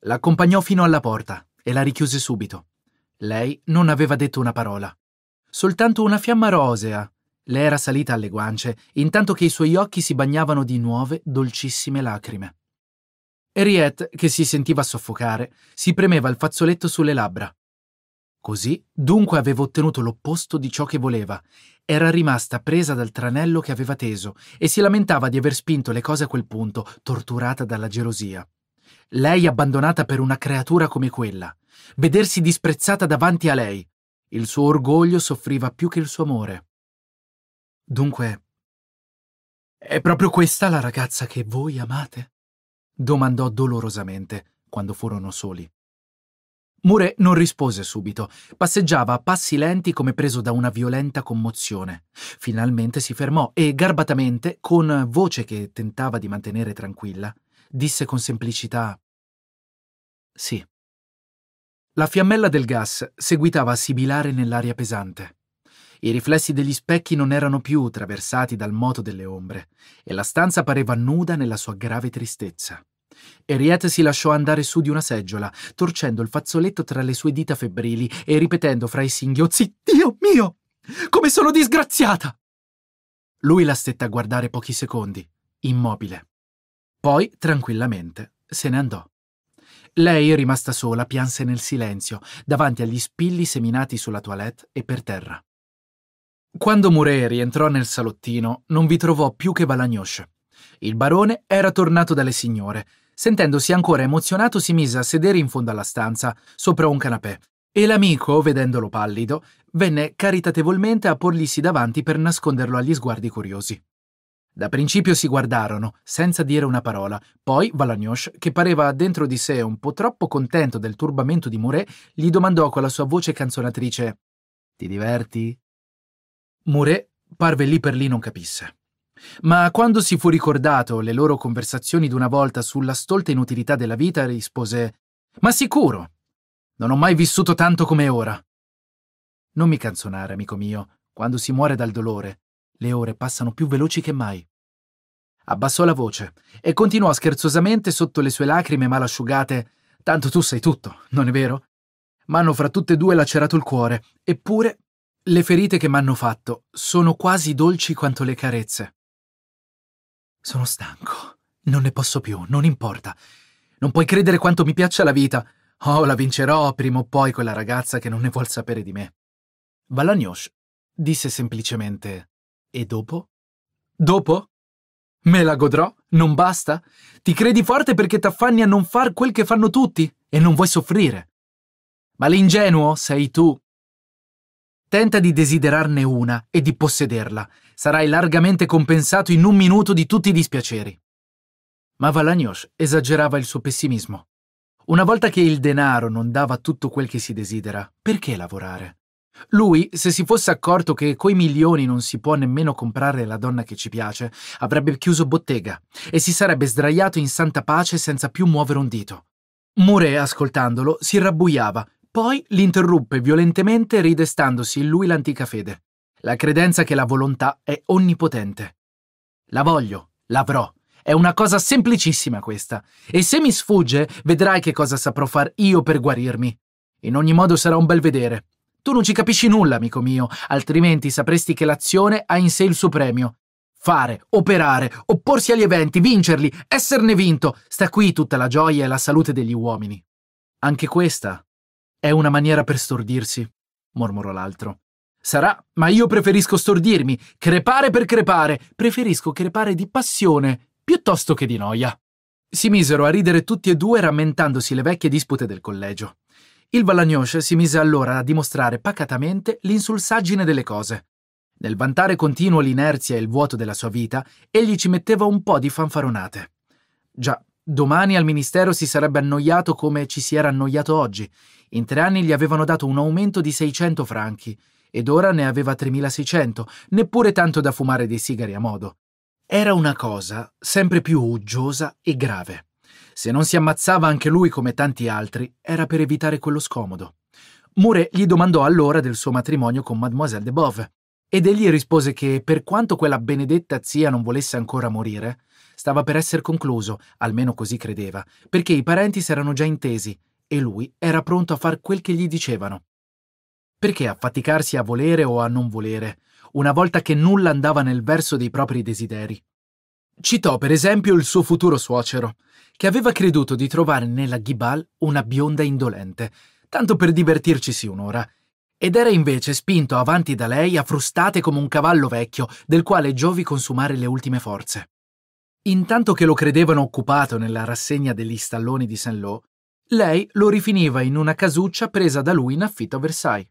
L'accompagnò fino alla porta e la richiuse subito. Lei non aveva detto una parola. Soltanto una fiamma rosea le era salita alle guance, intanto che i suoi occhi si bagnavano di nuove, dolcissime lacrime. Henriette, che si sentiva soffocare, si premeva il fazzoletto sulle labbra. Così, dunque, aveva ottenuto l'opposto di ciò che voleva. Era rimasta presa dal tranello che aveva teso e si lamentava di aver spinto le cose a quel punto, torturata dalla gelosia. Lei abbandonata per una creatura come quella. Vedersi disprezzata davanti a lei. Il suo orgoglio soffriva più che il suo amore. Dunque, è proprio questa la ragazza che voi amate? domandò dolorosamente quando furono soli. Mure non rispose subito, passeggiava a passi lenti come preso da una violenta commozione. Finalmente si fermò e, garbatamente, con voce che tentava di mantenere tranquilla, disse con semplicità Sì. La fiammella del gas seguitava a sibilare nell'aria pesante. I riflessi degli specchi non erano più traversati dal moto delle ombre e la stanza pareva nuda nella sua grave tristezza. Henriette si lasciò andare su di una seggiola, torcendo il fazzoletto tra le sue dita febbrili e ripetendo fra i singhiozzi Dio mio! Come sono disgraziata! Lui la stette a guardare pochi secondi, immobile. Poi, tranquillamente, se ne andò. Lei, rimasta sola, pianse nel silenzio, davanti agli spilli seminati sulla toilette e per terra. Quando Muré rientrò nel salottino, non vi trovò più che Balagnosce. Il barone era tornato dalle signore Sentendosi ancora emozionato si mise a sedere in fondo alla stanza, sopra un canapè, e l'amico, vedendolo pallido, venne caritatevolmente a porglisi davanti per nasconderlo agli sguardi curiosi. Da principio si guardarono, senza dire una parola, poi Valagnosh, che pareva dentro di sé un po' troppo contento del turbamento di Mouret, gli domandò con la sua voce canzonatrice Ti diverti? Mouret parve lì per lì non capisse. Ma quando si fu ricordato le loro conversazioni d'una volta sulla stolta inutilità della vita, rispose Ma sicuro, non ho mai vissuto tanto come ora. Non mi canzonare, amico mio, quando si muore dal dolore, le ore passano più veloci che mai. Abbassò la voce e continuò scherzosamente sotto le sue lacrime mal asciugate Tanto tu sai tutto, non è vero? M'hanno fra tutte e due lacerato il cuore, eppure le ferite che m'hanno fatto sono quasi dolci quanto le carezze. Sono stanco. Non ne posso più, non importa. Non puoi credere quanto mi piaccia la vita. Oh, la vincerò prima o poi quella ragazza che non ne vuol sapere di me. Valagnosh disse semplicemente: E dopo? Dopo? Me la godrò? Non basta? Ti credi forte perché t'affanni a non far quel che fanno tutti e non vuoi soffrire. Ma l'ingenuo sei tu. Tenta di desiderarne una e di possederla, sarai largamente compensato in un minuto di tutti i dispiaceri. Ma Valagnos esagerava il suo pessimismo. Una volta che il denaro non dava tutto quel che si desidera, perché lavorare? Lui, se si fosse accorto che coi milioni non si può nemmeno comprare la donna che ci piace, avrebbe chiuso bottega e si sarebbe sdraiato in santa pace senza più muovere un dito. Mure, ascoltandolo, si rabbuiava, poi l'interruppe violentemente ridestandosi in lui l'antica fede la credenza che la volontà è onnipotente. La voglio, l'avrò. È una cosa semplicissima questa. E se mi sfugge, vedrai che cosa saprò far io per guarirmi. In ogni modo sarà un bel vedere. Tu non ci capisci nulla, amico mio, altrimenti sapresti che l'azione ha in sé il suo premio. Fare, operare, opporsi agli eventi, vincerli, esserne vinto, sta qui tutta la gioia e la salute degli uomini. Anche questa è una maniera per stordirsi, mormorò l'altro. Sarà, ma io preferisco stordirmi, crepare per crepare, preferisco crepare di passione piuttosto che di noia. Si misero a ridere tutti e due rammentandosi le vecchie dispute del collegio. Il Valagnosce si mise allora a dimostrare pacatamente l'insulsaggine delle cose. Nel vantare continuo l'inerzia e il vuoto della sua vita, egli ci metteva un po' di fanfaronate. Già, domani al ministero si sarebbe annoiato come ci si era annoiato oggi. In tre anni gli avevano dato un aumento di 600 franchi ed ora ne aveva 3600, neppure tanto da fumare dei sigari a modo. Era una cosa sempre più uggiosa e grave. Se non si ammazzava anche lui come tanti altri, era per evitare quello scomodo. Mure gli domandò allora del suo matrimonio con Mademoiselle de Bove, ed egli rispose che, per quanto quella benedetta zia non volesse ancora morire, stava per essere concluso, almeno così credeva, perché i parenti s'erano già intesi e lui era pronto a far quel che gli dicevano. Perché affaticarsi a volere o a non volere, una volta che nulla andava nel verso dei propri desideri? Citò per esempio il suo futuro suocero, che aveva creduto di trovare nella Ghibal una bionda indolente, tanto per divertircisi un'ora, ed era invece spinto avanti da lei a frustate come un cavallo vecchio del quale giovi consumare le ultime forze. Intanto che lo credevano occupato nella rassegna degli stalloni di Saint-Lô, lei lo rifiniva in una casuccia presa da lui in affitto a Versailles.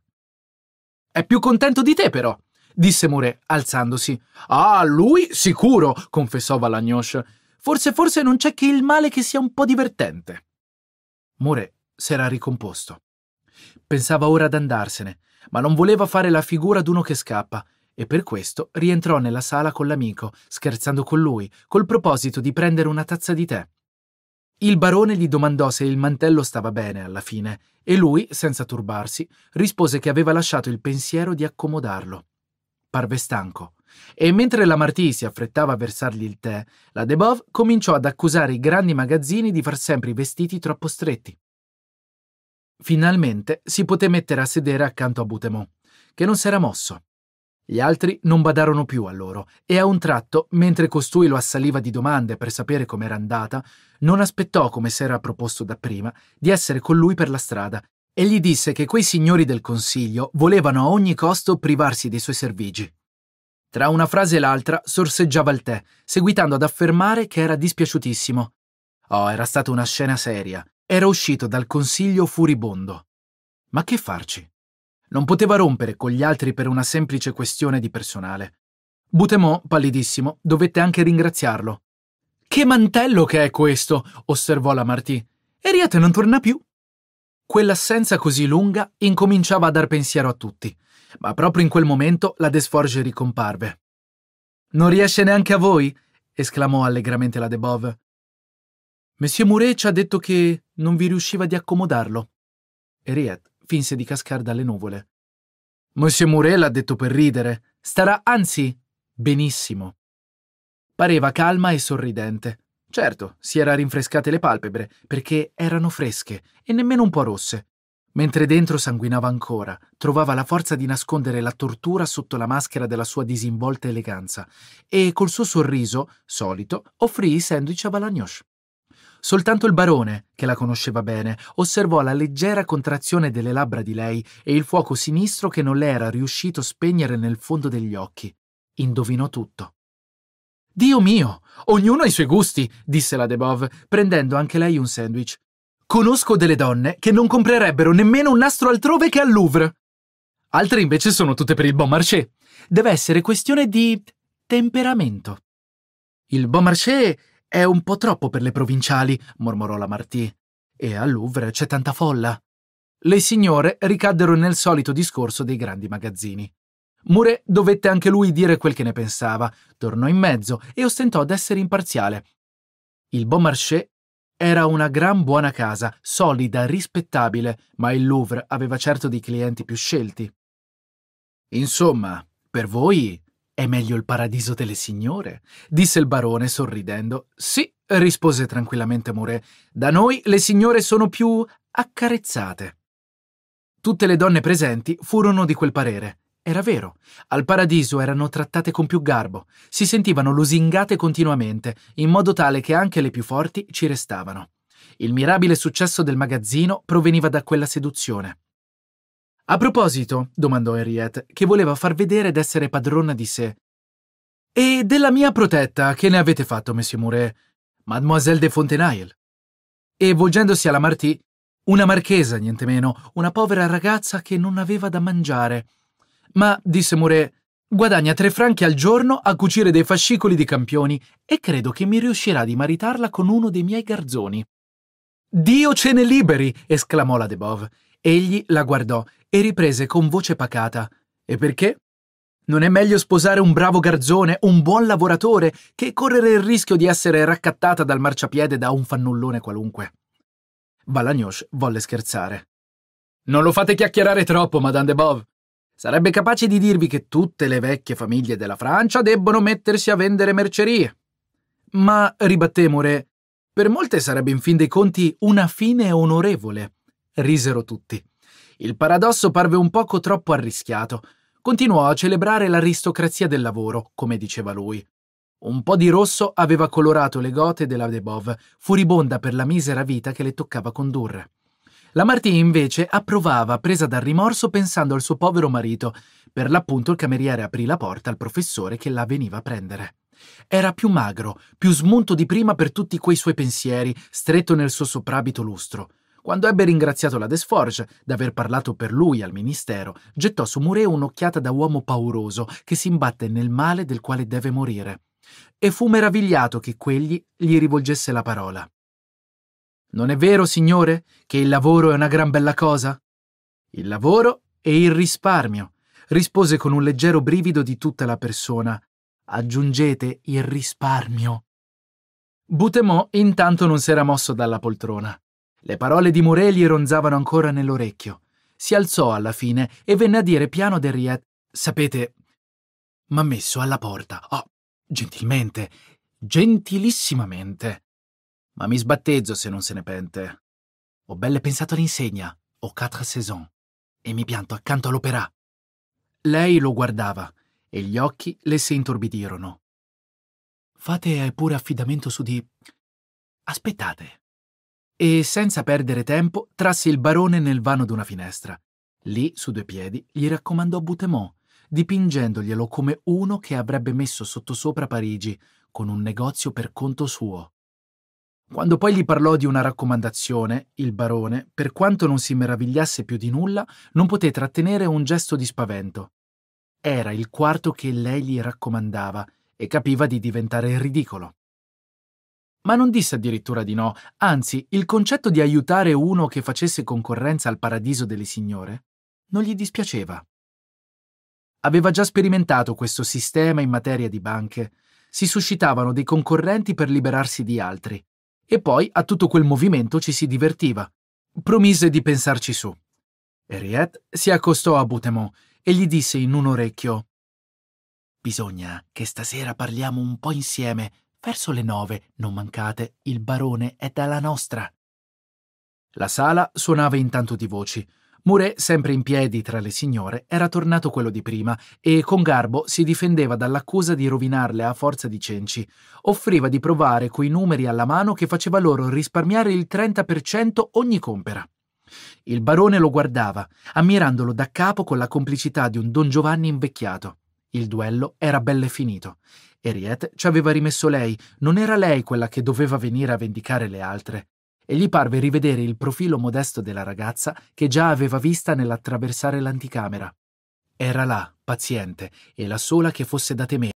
È più contento di te, però, disse Mure, alzandosi. Ah, lui sicuro, confessò Valagnosce. Forse, forse non c'è che il male che sia un po' divertente. Mure s'era ricomposto. Pensava ora ad andarsene, ma non voleva fare la figura d'uno che scappa, e per questo rientrò nella sala con l'amico, scherzando con lui, col proposito di prendere una tazza di tè. Il barone gli domandò se il mantello stava bene alla fine e lui, senza turbarsi, rispose che aveva lasciato il pensiero di accomodarlo. Parve stanco. E mentre la Martì si affrettava a versargli il tè, la Debov cominciò ad accusare i grandi magazzini di far sempre i vestiti troppo stretti. Finalmente si poté mettere a sedere accanto a Butemont, che non s'era mosso. Gli altri non badarono più a loro e a un tratto, mentre costui lo assaliva di domande per sapere com'era andata, non aspettò, come s'era proposto da prima, di essere con lui per la strada e gli disse che quei signori del consiglio volevano a ogni costo privarsi dei suoi servigi. Tra una frase e l'altra sorseggiava il tè, seguitando ad affermare che era dispiaciutissimo. Oh, era stata una scena seria. Era uscito dal consiglio furibondo. Ma che farci? Non poteva rompere con gli altri per una semplice questione di personale. Butemont, pallidissimo, dovette anche ringraziarlo. Che mantello che è questo! osservò la Martì. Eriete non torna più. Quell'assenza così lunga incominciava a dar pensiero a tutti, ma proprio in quel momento la Desforge ricomparve. Non riesce neanche a voi? esclamò allegramente la Debov. Monsieur Mouret ci ha detto che non vi riusciva di accomodarlo. Eriet finse di cascar dalle nuvole. Monsieur Murel ha detto per ridere. Starà, anzi, benissimo. Pareva calma e sorridente. Certo, si era rinfrescate le palpebre, perché erano fresche e nemmeno un po' rosse. Mentre dentro sanguinava ancora, trovava la forza di nascondere la tortura sotto la maschera della sua disinvolta eleganza e col suo sorriso, solito, offrì i sandwich a Balagnoche. Soltanto il barone, che la conosceva bene, osservò la leggera contrazione delle labbra di lei e il fuoco sinistro che non le era riuscito spegnere nel fondo degli occhi. Indovinò tutto. Dio mio, ognuno ha i suoi gusti, disse la Debov, prendendo anche lei un sandwich. Conosco delle donne che non comprerebbero nemmeno un nastro altrove che al Louvre. Altre invece sono tutte per il bon marché. Deve essere questione di temperamento. Il bon marché è un po' troppo per le provinciali, mormorò la Martì. E al Louvre c'è tanta folla. Le signore ricaddero nel solito discorso dei grandi magazzini. Mouret dovette anche lui dire quel che ne pensava, tornò in mezzo e ostentò d'essere imparziale. Il Beaumarchais era una gran buona casa, solida, rispettabile, ma il Louvre aveva certo dei clienti più scelti. Insomma, per voi è meglio il paradiso delle signore, disse il barone sorridendo. Sì, rispose tranquillamente Muré. Da noi le signore sono più accarezzate. Tutte le donne presenti furono di quel parere. Era vero, al paradiso erano trattate con più garbo, si sentivano lusingate continuamente, in modo tale che anche le più forti ci restavano. Il mirabile successo del magazzino proveniva da quella seduzione. A proposito, domandò Henriette, che voleva far vedere d'essere padrona di sé. E della mia protetta, che ne avete fatto, Monsieur Mouret? Mademoiselle de Fontenail. E volgendosi alla Martì, una marchesa, niente meno, una povera ragazza che non aveva da mangiare. Ma, disse Mouret, guadagna tre franchi al giorno a cucire dei fascicoli di campioni e credo che mi riuscirà di maritarla con uno dei miei garzoni. Dio ce ne liberi! esclamò la Debov. Egli la guardò e riprese con voce pacata E perché? Non è meglio sposare un bravo garzone, un buon lavoratore, che correre il rischio di essere raccattata dal marciapiede da un fannullone qualunque. Balagnos volle scherzare. Non lo fate chiacchierare troppo, Madame de Bov. Sarebbe capace di dirvi che tutte le vecchie famiglie della Francia debbono mettersi a vendere mercerie. Ma, ribatté More, per molte sarebbe in fin dei conti una fine onorevole. Risero tutti. Il paradosso parve un poco troppo arrischiato. Continuò a celebrare l'aristocrazia del lavoro, come diceva lui. Un po' di rosso aveva colorato le gote della Debov, furibonda per la misera vita che le toccava condurre. La Martì invece approvava, presa dal rimorso, pensando al suo povero marito. Per l'appunto il cameriere aprì la porta al professore che la veniva a prendere. Era più magro, più smunto di prima per tutti quei suoi pensieri, stretto nel suo soprabito lustro. Quando ebbe ringraziato la Desforge d'aver parlato per lui al ministero, gettò su Muré un'occhiata da uomo pauroso che si imbatte nel male del quale deve morire. E fu meravigliato che quegli gli rivolgesse la parola. Non è vero, signore, che il lavoro è una gran bella cosa? Il lavoro e il risparmio, rispose con un leggero brivido di tutta la persona. Aggiungete il risparmio. Butemò intanto non si era mosso dalla poltrona. Le parole di Morelli ronzavano ancora nell'orecchio. Si alzò alla fine e venne a dire piano del Riet: Sapete, m'ha messo alla porta. Oh, gentilmente, gentilissimamente. Ma mi sbattezzo se non se ne pente. Ho belle pensato all'insegna, ho quatre saisons, e mi pianto accanto all'opera. Lei lo guardava e gli occhi le si intorbidirono. Fate pure affidamento su di... Aspettate e, senza perdere tempo, trasse il barone nel vano d'una finestra. Lì, su due piedi, gli raccomandò Butemont, dipingendoglielo come uno che avrebbe messo sottosopra Parigi, con un negozio per conto suo. Quando poi gli parlò di una raccomandazione, il barone, per quanto non si meravigliasse più di nulla, non poté trattenere un gesto di spavento. Era il quarto che lei gli raccomandava e capiva di diventare ridicolo. Ma non disse addirittura di no, anzi il concetto di aiutare uno che facesse concorrenza al paradiso delle signore non gli dispiaceva. Aveva già sperimentato questo sistema in materia di banche. Si suscitavano dei concorrenti per liberarsi di altri. E poi a tutto quel movimento ci si divertiva. Promise di pensarci su. Henriette si accostò a Butemont e gli disse in un orecchio Bisogna che stasera parliamo un po' insieme Verso le nove, non mancate, il barone è dalla nostra. La sala suonava intanto di voci. Muret, sempre in piedi tra le signore, era tornato quello di prima e con garbo si difendeva dall'accusa di rovinarle a forza di cenci. Offriva di provare quei numeri alla mano che faceva loro risparmiare il 30% ogni compera. Il barone lo guardava, ammirandolo da capo con la complicità di un Don Giovanni invecchiato. Il duello era belle finito. Eriet ci aveva rimesso lei, non era lei quella che doveva venire a vendicare le altre. E gli parve rivedere il profilo modesto della ragazza che già aveva vista nell'attraversare l'anticamera. Era là, paziente, e la sola che fosse da temere